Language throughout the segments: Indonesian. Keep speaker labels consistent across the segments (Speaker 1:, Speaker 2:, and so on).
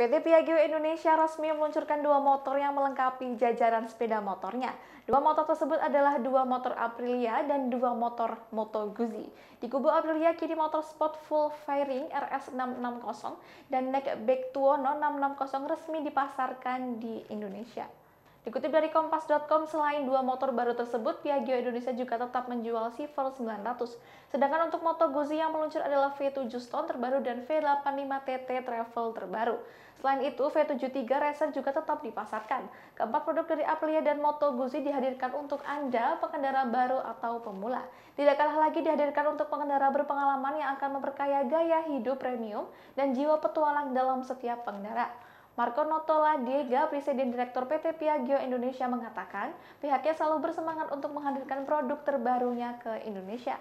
Speaker 1: PT Piaggio Indonesia resmi meluncurkan dua motor yang melengkapi jajaran sepeda motornya. Dua motor tersebut adalah dua motor Aprilia dan dua motor Moto Guzzi. Di kubu Aprilia kini motor sport full firing RS660 dan Back Tuono 660 resmi dipasarkan di Indonesia. Dikutip dari Kompas.com, selain dua motor baru tersebut, Piaggio Indonesia juga tetap menjual Silver 900. Sedangkan untuk Moto Guzzi yang meluncur adalah V7 Stone terbaru dan V85TT Travel terbaru. Selain itu, V73 Racer juga tetap dipasarkan. Keempat produk dari Aprilia dan Moto Guzzi dihadirkan untuk Anda, pengendara baru atau pemula. Tidak kalah lagi dihadirkan untuk pengendara berpengalaman yang akan memperkaya gaya hidup premium dan jiwa petualang dalam setiap pengendara. Marco Notola Diega, Presiden Direktur PT Piaggio Indonesia mengatakan, pihaknya selalu bersemangat untuk menghadirkan produk terbarunya ke Indonesia.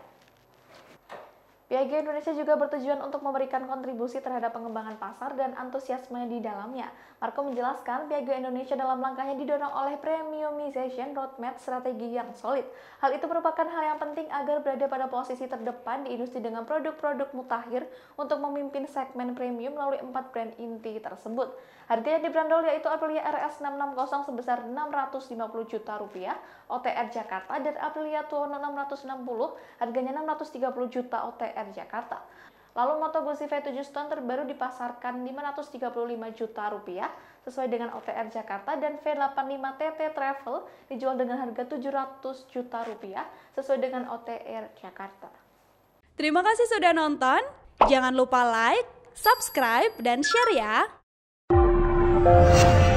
Speaker 1: PIG Indonesia juga bertujuan untuk memberikan kontribusi terhadap pengembangan pasar dan antusiasme di dalamnya. Marco menjelaskan, PIG Indonesia dalam langkahnya didorong oleh premiumization roadmap strategi yang solid. Hal itu merupakan hal yang penting agar berada pada posisi terdepan di industri dengan produk-produk mutakhir untuk memimpin segmen premium melalui empat brand inti tersebut. Harga yang dibrandol yaitu Aprilia RS660 sebesar 650 juta rupiah, OTR Jakarta dan Aprilia Tuono 660 harganya 630 juta OTR KR Jakarta. Lalu Moto Guzzi V7 Stone terbaru dipasarkan 535 juta rupiah sesuai dengan OTR Jakarta dan V85 TT Travel dijual dengan harga 700 juta rupiah sesuai dengan OTR Jakarta.
Speaker 2: Terima kasih sudah nonton. Jangan lupa like, subscribe, dan share ya.